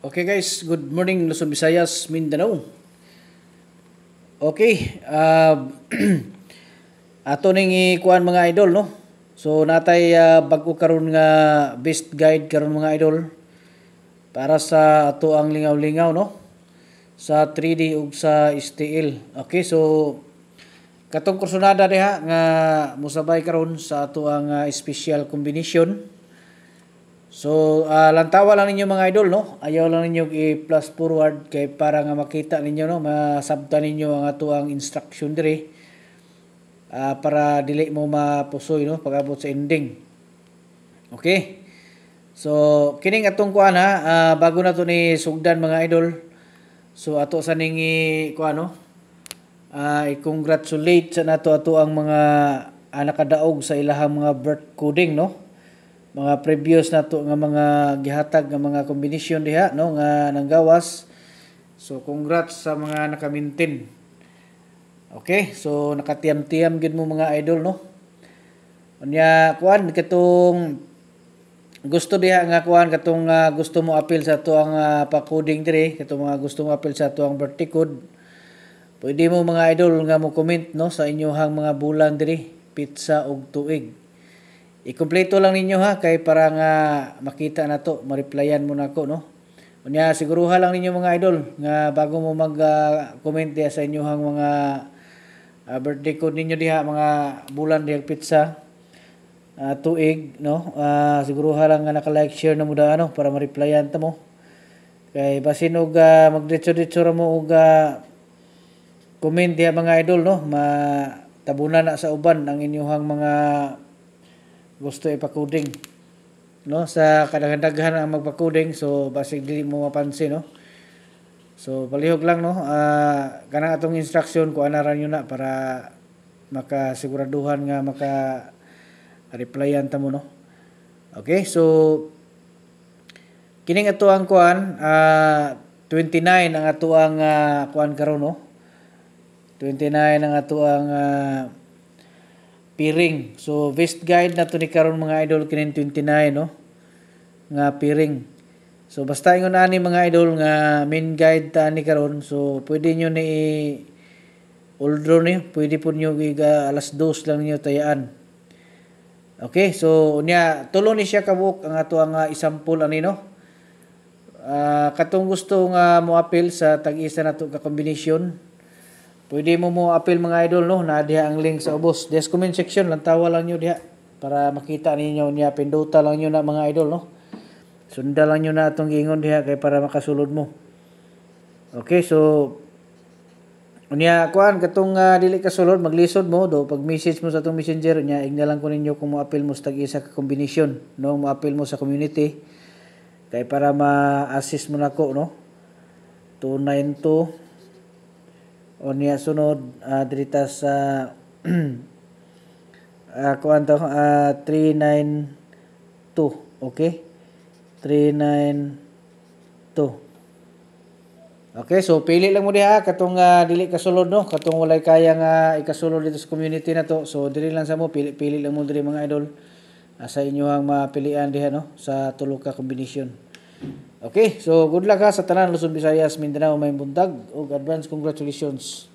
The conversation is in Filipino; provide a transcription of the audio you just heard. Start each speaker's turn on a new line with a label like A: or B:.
A: Okay guys, good morning Luzon, Visayas, Mindanao. Okay, uh, ato ning ikuan mga idol no. So natay uh, bag-o karon nga best guide karon mga idol para sa ato ang lingaw-lingaw no sa 3D ug sa steel. Okay, so katong kursonada diha nga musabay karon sa ato ang uh, special combination. So, uh, lantawa lang ninyo mga idol, no? Ayaw lang ninyo i-plus forward kay para nga makita ninyo, no? Masabta ninyo ang ato instruction dire uh, ah, para dili mo mapusoy, no? pag sa ending. Okay? So, kining atong kuha na, uh, bago na to ni Sugdan mga idol. So, ato sa ningi kuha, no? Uh, i-congratulate sa nato ato ang mga anak sa ilahang mga birth coding, no? mga previews to nga mga gihatag nga mga kombinasyon diha no nga nanggawas so congrats sa mga nakamintin okay so nakatiam-tiam gid mo mga idol no unya kuan katong gusto diha nga kuan katong uh, gusto mo apil sa tuang uh, ah, pa-coding dire katong mga gusto mo apil sa tuang birthday code pwede mo mga idol nga mo comment no sa inyohang mga bulan dire pizza og tuig Ikumpleto lang ninyo ha kay para nga makita na to, ma-replyan mo na ko no. Unya siguruha lang ninyo mga idol nga bago mo mag-comment uh, sa inyong mga uh, birthday code ninyo diha mga bulan diha pizza uh, tuig no. Uh, siguruha lang nga naka-like share na mo da ano para ma-replyan ta mo. Kay basin og uh, magdetso-detso ra mo og uh, comment diha mga idol no, matabunan na sa uban ang inyong mga gusto ipakuding no sa kadaghan ang magpakuding so basig dili mo mapansin no so palihog lang no uh, atong instruction ko ana niyo na para makasiguraduhan nga maka replyan ta mo no okay so kining ato ah, ang kuan uh, 29 ang ato ang uh, kuan karon no 29 ang ato ang uh, ah, piring. So best guide na to ni karon mga idol kinin 29 no nga piring. So basta ingon ani mga idol nga main guide ta ni karon so pwede niyo ni Uldro ni, pwede po niyo giga alas 2 lang niyo tayaan. Okay, so niya tulo ni siya kabuk ang ato ang uh, isample ani no. Uh, katong gusto nga uh, mo appeal sa tag-isa nato ka combination Pwede mo mo appeal mga idol no na diha ang link sa ubos. Des comment section lang tawa lang niyo diha para makita ninyo niya pinduta lang niyo na mga idol no. Sunda lang niyo na atong gingon diha kay para makasulod mo. Okay, so Unya kuan katong uh, dili ka sulod maglisod mo do pag message mo sa atong messenger nya lang ko ninyo kung mo-appeal mo sa isa ka combination no mo-appeal mo sa community kay para ma-assist mo nako no 292 o niya sunod uh, dirita sa uh, ah, kuan to uh, ah, 392 okay 392 okay so pili lang mo diha katong uh, dili kasulod no katong walay kaya nga uh, ikasulod dito sa community na to so dili lang sa mo pili, pili lang mo diri mga idol uh, sa inyo ang mapilian diha no sa tulo ka combination Okay, so good luck ha sa tanan Luzon, Visayas, Mindanao, buntag. O advance congratulations.